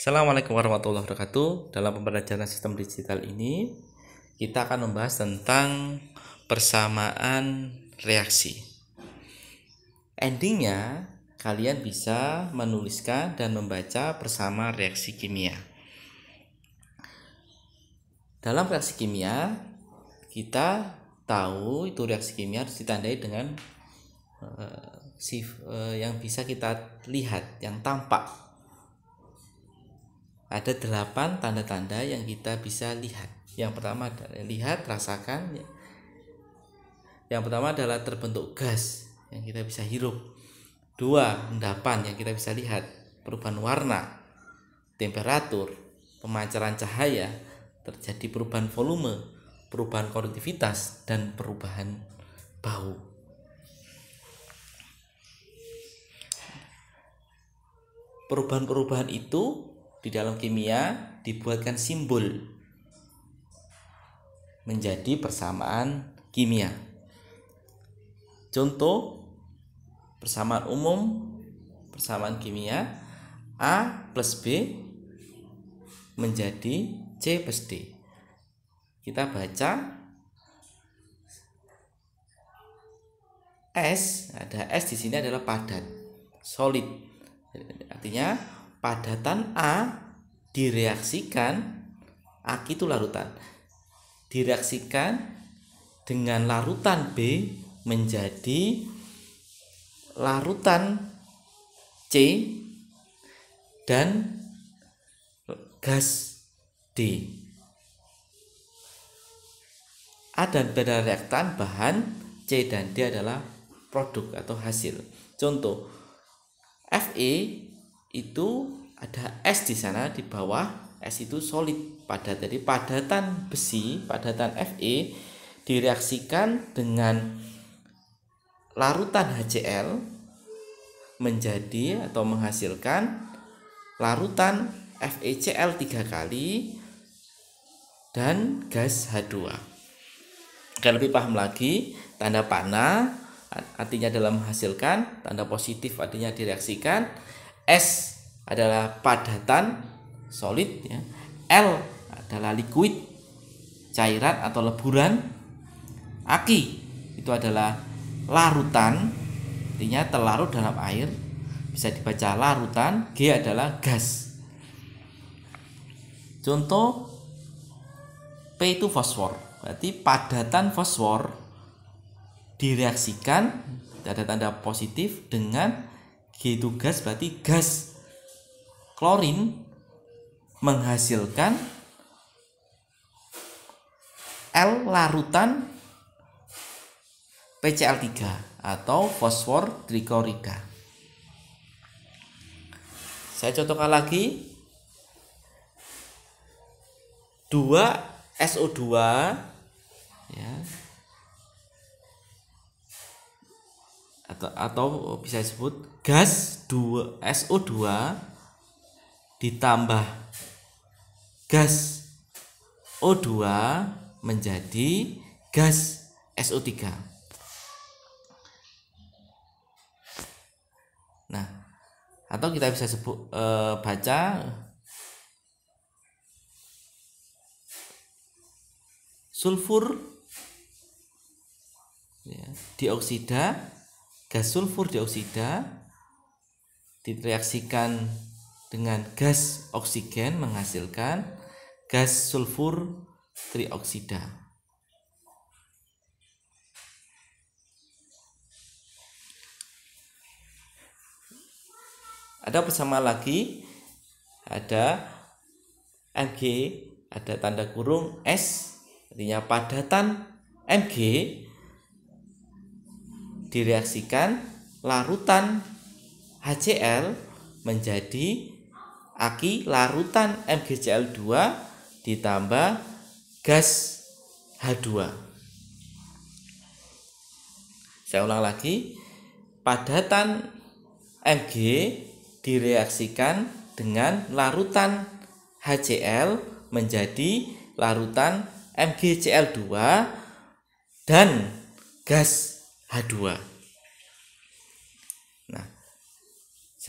Assalamualaikum warahmatullahi wabarakatuh. Dalam pembelajaran sistem digital ini, kita akan membahas tentang persamaan reaksi. Endingnya, kalian bisa menuliskan dan membaca persamaan reaksi kimia. Dalam reaksi kimia, kita tahu itu reaksi kimia harus ditandai dengan uh, sif, uh, yang bisa kita lihat, yang tampak ada delapan tanda-tanda yang kita bisa lihat. Yang pertama adalah lihat, rasakan. Yang pertama adalah terbentuk gas yang kita bisa hirup. Dua, endapan yang kita bisa lihat, perubahan warna, temperatur, pemancaran cahaya, terjadi perubahan volume, perubahan konduktivitas, dan perubahan bau. Perubahan-perubahan itu di dalam kimia dibuatkan simbol menjadi persamaan kimia. Contoh persamaan umum persamaan kimia A plus B menjadi C plus D. Kita baca S, ada S di sini adalah padat, solid. Artinya padatan A direaksikan A itu larutan direaksikan dengan larutan B menjadi larutan C dan gas D. A dan B adalah reaktan bahan, C dan D adalah produk atau hasil. Contoh, Fe itu ada es di sana di bawah es itu solid pada dari padatan besi padatan Fe direaksikan dengan larutan HCl menjadi atau menghasilkan larutan FeCl tiga kali dan gas H2 agar lebih paham lagi tanda panah artinya dalam menghasilkan tanda positif artinya direaksikan S adalah padatan solid ya. L adalah liquid cairan atau leburan aki itu adalah larutan artinya terlarut dalam air bisa dibaca larutan G adalah gas contoh P itu fosfor berarti padatan fosfor direaksikan ada tanda positif dengan G itu gas berarti gas klorin menghasilkan L larutan PCl3 atau fosfor trikorida. Saya contohkan lagi 2 SO2 ya. Atau atau bisa disebut gas 2 SO2 ditambah gas O2 menjadi gas SO3. Nah, atau kita bisa sebut e, baca sulfur ya, dioksida gas sulfur dioksida direaksikan dengan gas oksigen menghasilkan gas sulfur trioksida. Ada bersama lagi ada Mg, ada tanda kurung S artinya padatan Mg direaksikan larutan HCl menjadi aki larutan MgCl2 ditambah gas H2. Saya ulang lagi, padatan Mg direaksikan dengan larutan HCl menjadi larutan MgCl2 dan gas H2.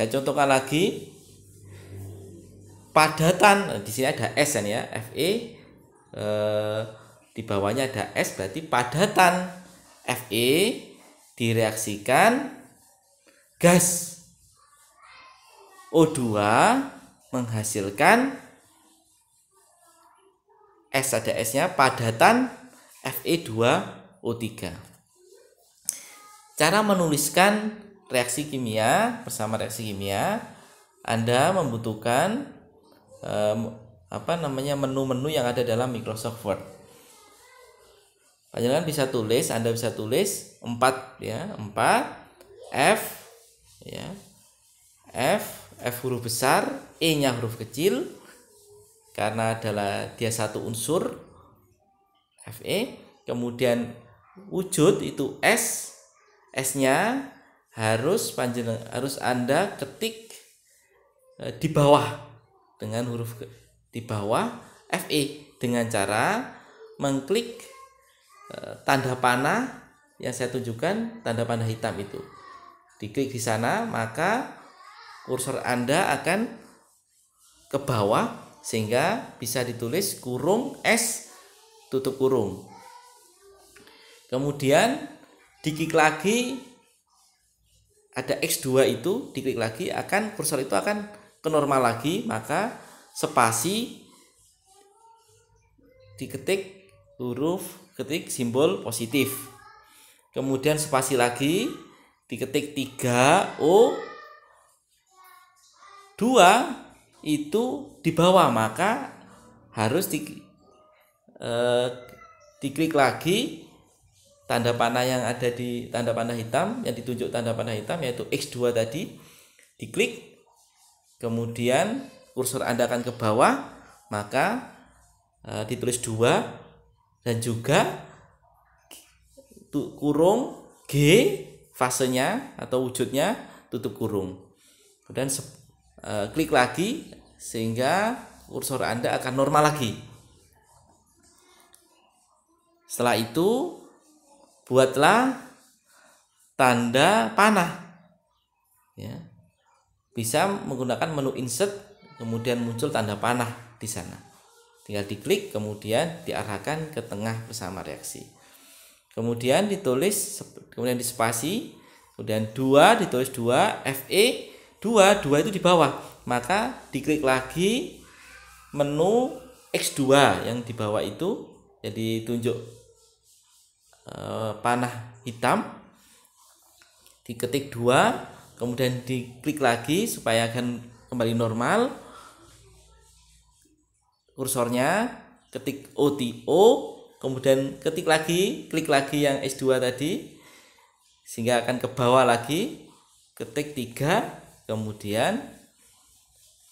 Saya contohkan lagi padatan eh, di sini ada S kan ya FE e, eh, di bawahnya ada S berarti padatan FE direaksikan gas O2 menghasilkan S ada S-nya padatan Fe2O3 cara menuliskan reaksi kimia bersama reaksi kimia Anda membutuhkan um, apa namanya menu-menu yang ada dalam Microsoft Word. Panjenengan bisa tulis, Anda bisa tulis 4 ya, 4 F ya. F F huruf besar, E-nya huruf kecil karena adalah dia satu unsur FE, kemudian wujud itu S S-nya harus panjenengan harus Anda ketik e, di bawah dengan huruf ke, di bawah FE dengan cara mengklik e, tanda panah yang saya tunjukkan tanda panah hitam itu. Diklik di sana maka kursor Anda akan ke bawah sehingga bisa ditulis kurung S tutup kurung. Kemudian diklik lagi ada X2 itu diklik lagi akan kursor itu akan ke normal lagi maka spasi diketik huruf ketik simbol positif kemudian spasi lagi diketik 3 O 2 itu di bawah maka harus di, eh, diklik lagi tanda panah yang ada di tanda panah hitam yang ditunjuk tanda panah hitam yaitu X2 tadi diklik kemudian kursor Anda akan ke bawah maka uh, ditulis 2 dan juga tu, kurung G fasenya atau wujudnya tutup kurung kemudian uh, klik lagi sehingga kursor Anda akan normal lagi setelah itu buatlah tanda panah ya bisa menggunakan menu insert kemudian muncul tanda panah di sana tinggal diklik kemudian diarahkan ke tengah bersama reaksi kemudian ditulis kemudian di spasi kemudian dua ditulis dua fe dua dua itu di bawah maka diklik lagi menu X2 yang di bawah itu jadi tunjuk Eh, panah hitam diketik dua kemudian diklik lagi supaya akan kembali normal kursornya ketik OTO kemudian ketik lagi klik lagi yang S2 tadi sehingga akan ke bawah lagi ketik tiga, kemudian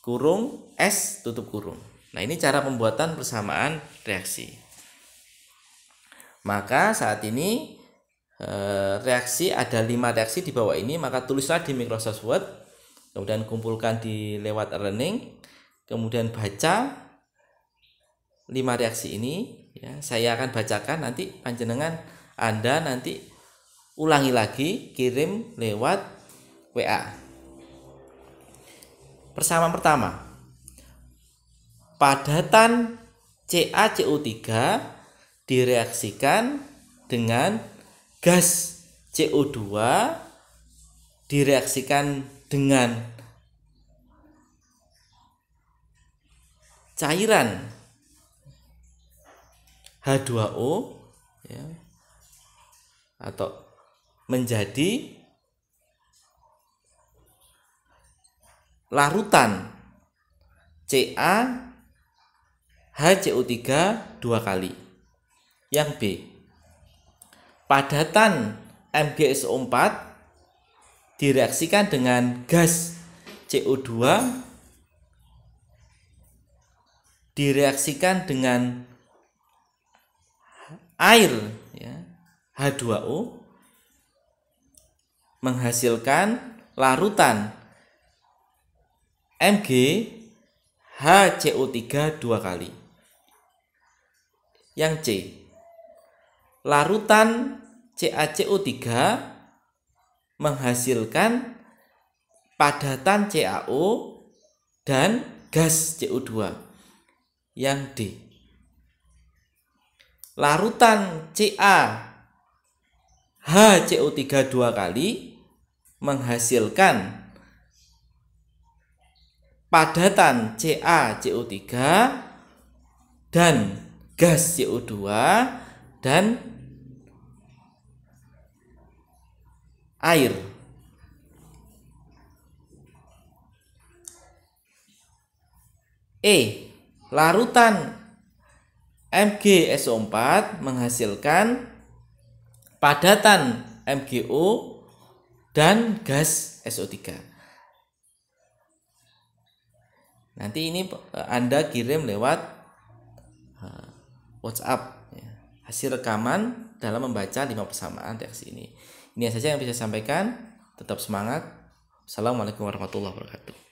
kurung S tutup kurung nah ini cara pembuatan persamaan reaksi maka saat ini eh, reaksi ada lima reaksi di bawah ini maka tulislah di Microsoft Word kemudian kumpulkan di lewat learning kemudian baca lima reaksi ini ya saya akan bacakan nanti panjenengan Anda nanti ulangi lagi kirim lewat WA persamaan pertama padatan CaCO3 direaksikan dengan gas CO2 direaksikan dengan cairan H2O ya, atau menjadi larutan CA HCO3 dua kali. Yang B. Padatan MgSO4 direaksikan dengan gas CO2 direaksikan dengan air ya, H2O menghasilkan larutan Mg HCO3 dua kali. Yang C, larutan CaCO3 menghasilkan padatan CaO dan gas CO2 yang D. Larutan Ca HCO3 dua kali menghasilkan padatan CaCO3 dan gas CO2 dan air. E. Larutan MgSO4 menghasilkan padatan MgO dan gas SO3. Nanti ini eh, Anda kirim lewat eh, WhatsApp ya. hasil rekaman dalam membaca lima persamaan teks ini. Ini saja yang bisa saya sampaikan. Tetap semangat. Assalamualaikum warahmatullahi wabarakatuh.